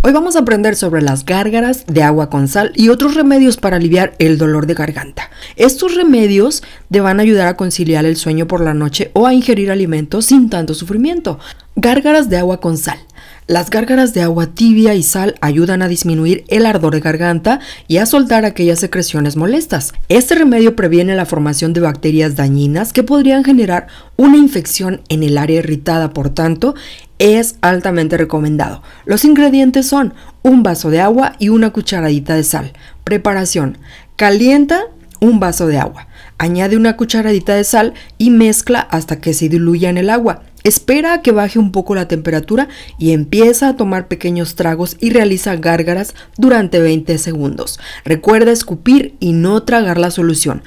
Hoy vamos a aprender sobre las gárgaras de agua con sal y otros remedios para aliviar el dolor de garganta. Estos remedios te van a ayudar a conciliar el sueño por la noche o a ingerir alimentos sin tanto sufrimiento. Gárgaras de agua con sal. Las gárgaras de agua tibia y sal ayudan a disminuir el ardor de garganta y a soltar aquellas secreciones molestas. Este remedio previene la formación de bacterias dañinas que podrían generar una infección en el área irritada, por tanto, es altamente recomendado. Los ingredientes son un vaso de agua y una cucharadita de sal. Preparación. Calienta un vaso de agua. Añade una cucharadita de sal y mezcla hasta que se diluya en el agua. Espera a que baje un poco la temperatura y empieza a tomar pequeños tragos y realiza gárgaras durante 20 segundos. Recuerda escupir y no tragar la solución.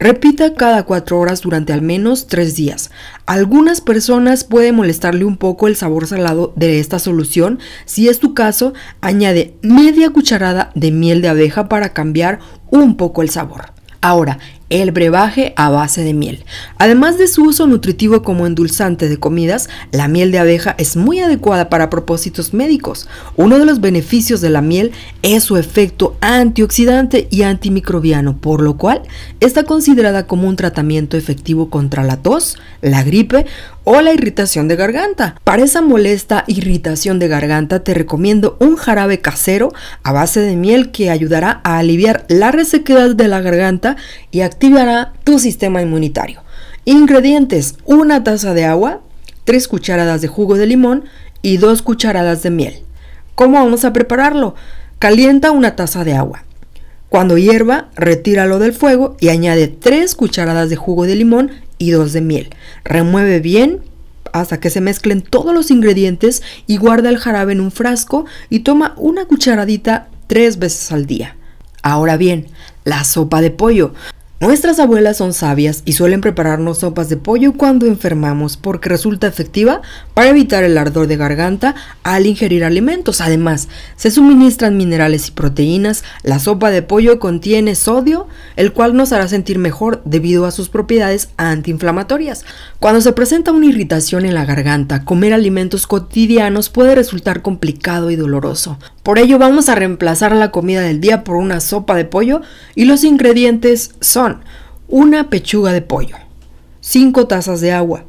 Repita cada cuatro horas durante al menos tres días. algunas personas pueden molestarle un poco el sabor salado de esta solución. Si es tu caso, añade media cucharada de miel de abeja para cambiar un poco el sabor. Ahora, el brebaje a base de miel. Además de su uso nutritivo como endulzante de comidas, la miel de abeja es muy adecuada para propósitos médicos. Uno de los beneficios de la miel es su efecto antioxidante y antimicrobiano, por lo cual está considerada como un tratamiento efectivo contra la tos, la gripe o la irritación de garganta. Para esa molesta irritación de garganta te recomiendo un jarabe casero a base de miel que ayudará a aliviar la resequedad de la garganta y activará tu sistema inmunitario. Ingredientes: una taza de agua, 3 cucharadas de jugo de limón y dos cucharadas de miel. ¿Cómo vamos a prepararlo? Calienta una taza de agua. Cuando hierva, retíralo del fuego y añade 3 cucharadas de jugo de limón y dos de miel. Remueve bien hasta que se mezclen todos los ingredientes y guarda el jarabe en un frasco y toma una cucharadita tres veces al día. Ahora bien, la sopa de pollo. Nuestras abuelas son sabias y suelen prepararnos sopas de pollo cuando enfermamos porque resulta efectiva para evitar el ardor de garganta al ingerir alimentos. Además, se suministran minerales y proteínas. La sopa de pollo contiene sodio, el cual nos hará sentir mejor debido a sus propiedades antiinflamatorias. Cuando se presenta una irritación en la garganta, comer alimentos cotidianos puede resultar complicado y doloroso. Por ello vamos a reemplazar la comida del día por una sopa de pollo y los ingredientes son una pechuga de pollo, 5 tazas de agua,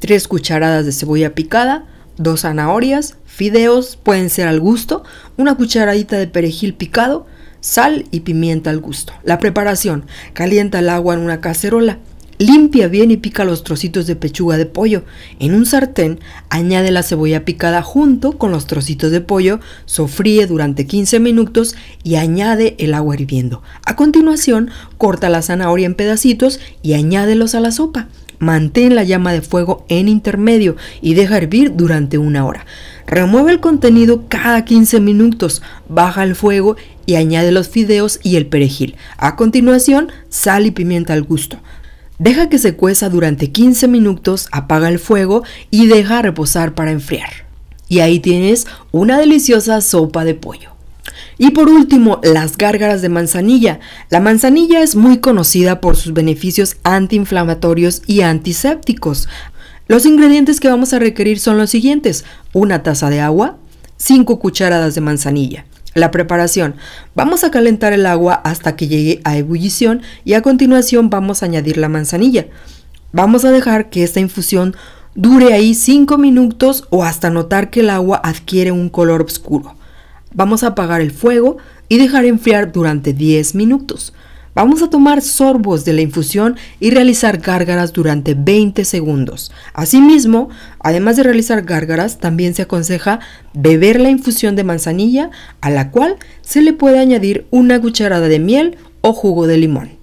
3 cucharadas de cebolla picada, 2 zanahorias, fideos, pueden ser al gusto, una cucharadita de perejil picado, sal y pimienta al gusto. La preparación, calienta el agua en una cacerola Limpia bien y pica los trocitos de pechuga de pollo. En un sartén, añade la cebolla picada junto con los trocitos de pollo, sofríe durante 15 minutos y añade el agua hirviendo. A continuación, corta la zanahoria en pedacitos y añádelos a la sopa. Mantén la llama de fuego en intermedio y deja hervir durante una hora. Remueve el contenido cada 15 minutos, baja el fuego y añade los fideos y el perejil. A continuación, sal y pimienta al gusto. Deja que se cueza durante 15 minutos, apaga el fuego y deja reposar para enfriar. Y ahí tienes una deliciosa sopa de pollo. Y por último, las gárgaras de manzanilla. La manzanilla es muy conocida por sus beneficios antiinflamatorios y antisépticos. Los ingredientes que vamos a requerir son los siguientes. Una taza de agua, 5 cucharadas de manzanilla, la preparación. Vamos a calentar el agua hasta que llegue a ebullición y a continuación vamos a añadir la manzanilla. Vamos a dejar que esta infusión dure ahí 5 minutos o hasta notar que el agua adquiere un color oscuro. Vamos a apagar el fuego y dejar enfriar durante 10 minutos. Vamos a tomar sorbos de la infusión y realizar gárgaras durante 20 segundos. Asimismo, además de realizar gárgaras, también se aconseja beber la infusión de manzanilla a la cual se le puede añadir una cucharada de miel o jugo de limón.